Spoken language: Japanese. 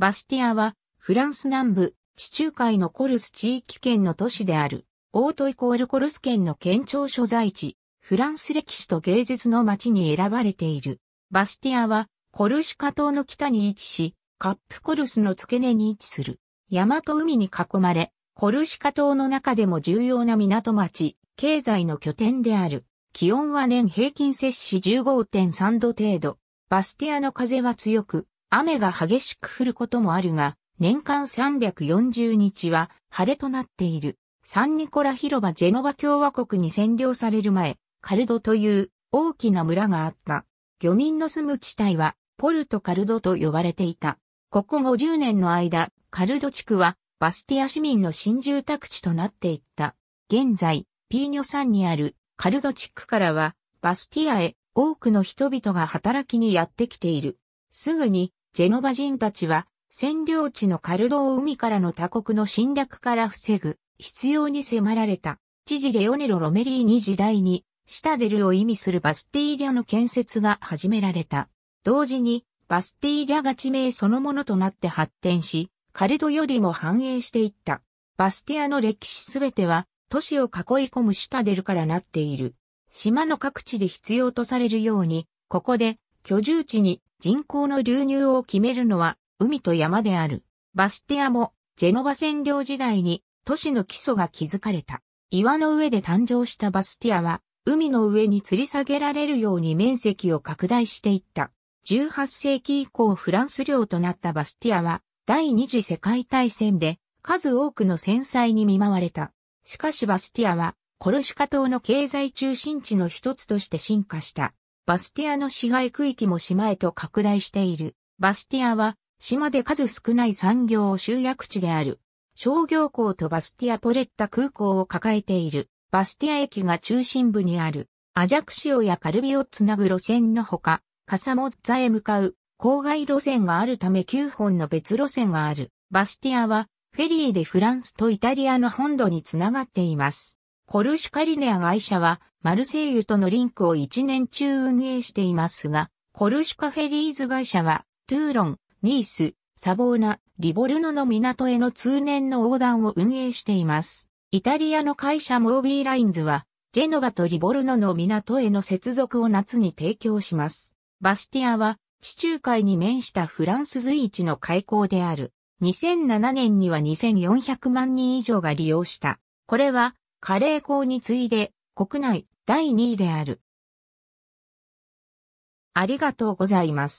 バスティアは、フランス南部、地中海のコルス地域圏の都市である、オートイコールコルス圏の県庁所在地、フランス歴史と芸術の街に選ばれている。バスティアは、コルシカ島の北に位置し、カップコルスの付け根に位置する。山と海に囲まれ、コルシカ島の中でも重要な港町、経済の拠点である。気温は年平均摂氏15.3度程度。バスティアの風は強く、雨が激しく降ることもあるが、年間340日は晴れとなっている。サンニコラ広場ジェノバ共和国に占領される前、カルドという大きな村があった。漁民の住む地帯はポルトカルドと呼ばれていた。ここ50年の間、カルド地区はバスティア市民の新住宅地となっていった。現在、ピーニョ山にあるカルド地区からはバスティアへ多くの人々が働きにやってきている。すぐにジェノバ人たちは、占領地のカルドを海からの他国の侵略から防ぐ、必要に迫られた。知事レオネロ・ロメリーニ時代に、シタデルを意味するバスティーリャの建設が始められた。同時に、バスティーリャが地名そのものとなって発展し、カルドよりも繁栄していった。バスティアの歴史すべては、都市を囲い込むシタデルからなっている。島の各地で必要とされるように、ここで居住地に人口の流入を決めるのは海と山である。バスティアもジェノバ占領時代に都市の基礎が築かれた。岩の上で誕生したバスティアは海の上に吊り下げられるように面積を拡大していった。18世紀以降フランス領となったバスティアは第二次世界大戦で数多くの戦災に見舞われた。しかしバスティアはコルシカ島の経済中心地の一つとして進化した。バスティアの市街区域も島へと拡大している。バスティアは、島で数少ない産業集約地である。商業港とバスティアポレッタ空港を抱えている。バスティア駅が中心部にある。アジャクシオやカルビをつなぐ路線のほか、カサモッザへ向かう郊外路線があるため9本の別路線がある。バスティアはフェリーでフランスとイタリアの本土につながっています。コルシュカリネア会社は、マルセイユとのリンクを1年中運営していますが、コルシュカフェリーズ会社は、トゥーロン、ニース、サボーナ、リボルノの港への通年の横断を運営しています。イタリアの会社モービーラインズは、ジェノバとリボルノの港への接続を夏に提供します。バスティアは、地中海に面したフランス随一の海港である。2007年には2400万人以上が利用した。これは、カレー校に次いで国内第2位である。ありがとうございます。